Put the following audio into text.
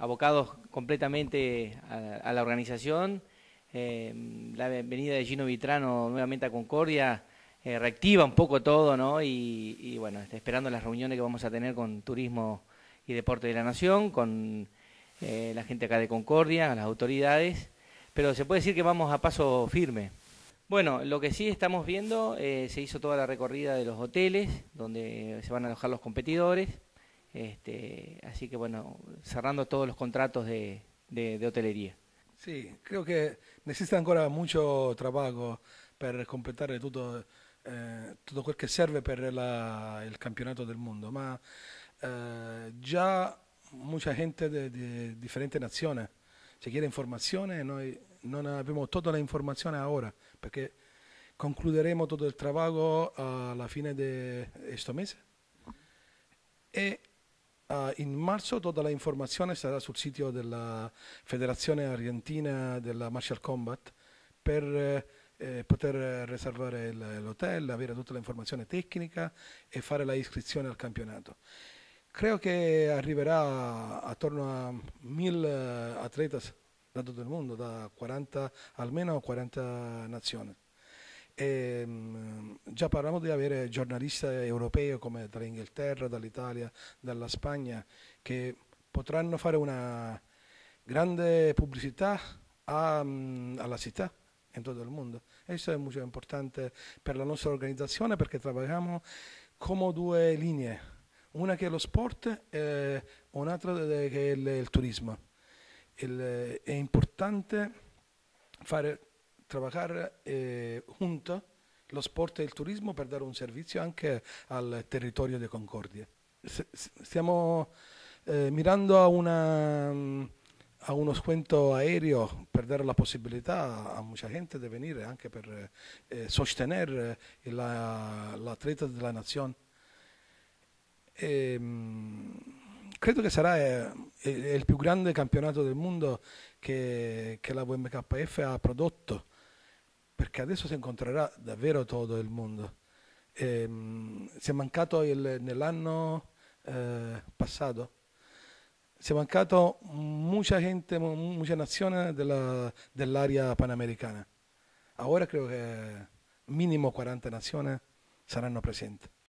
abocados completamente a, la organización. Eh, la venida de Gino Vitrano nuevamente a Concordia eh, reactiva un poco todo, ¿no? Y, bueno, esperando las reuniones que vamos a tener con Turismo y Deporte de la Nación, con eh, la gente acá de Concordia, las autoridades, pero se puede decir que vamos a paso firme. Bueno, lo que sí estamos viendo, se hizo toda la recorrida de los hoteles, donde se van a alojar los competidores. Este, así que bueno, cerrando todos los contratos de, de, hotelería. sí creo que necesita ancora mucho trabajo para completar todo eh, que sirve para serve para la, del mundo ma eh, ya mucha gente de diferentes naciones se quiere información no noi tenemos toda la información ahora porque concluderemos todo el trabajo a la de de mese e Uh, in marzo tutta la informazione sarà sul sito della Federazione Argentina della Martial Combat per eh, eh poter riservare l'hotel, avere tutta l'informazione tecnica e fare la iscrizione al campionato. Credo che arriverà attorno a 1000 atleti da tutto il mondo, da 40, almeno 40 nazioni. E, ehm, già parlavamo di avere giornalisti europei come dall'Inghilterra, dall'Italia, dalla Spagna, che potranno fare una grande pubblicità a, mm, alla città in tutto il mondo. Questo è un museo importante per la nostra organizzazione perché lavoriamo come due linee, una che è lo sport e un'altra che è il, il turismo. Il, è importante fare trabajar eh, juntos lo sport e il turismo per dare un servizio anche al territorio di Concordia. stiamo eh, mirando a, una, a, uno squento aereo per dare la possibilità a mucha gente di venire anche per eh, sostenere l'atleta la, della nazione. E, ehm, credo che sarà eh, il più grande campionato del mondo che, che la WMKF ha prodotto perché adesso si incontrerà davvero tutto il mondo. E, si è mancato il, nell'anno eh, passato, si è mancato mucha gente, muchas nazione della, dell'area panamericana. Ahora creo que mínimo 40 naciones serán presentes.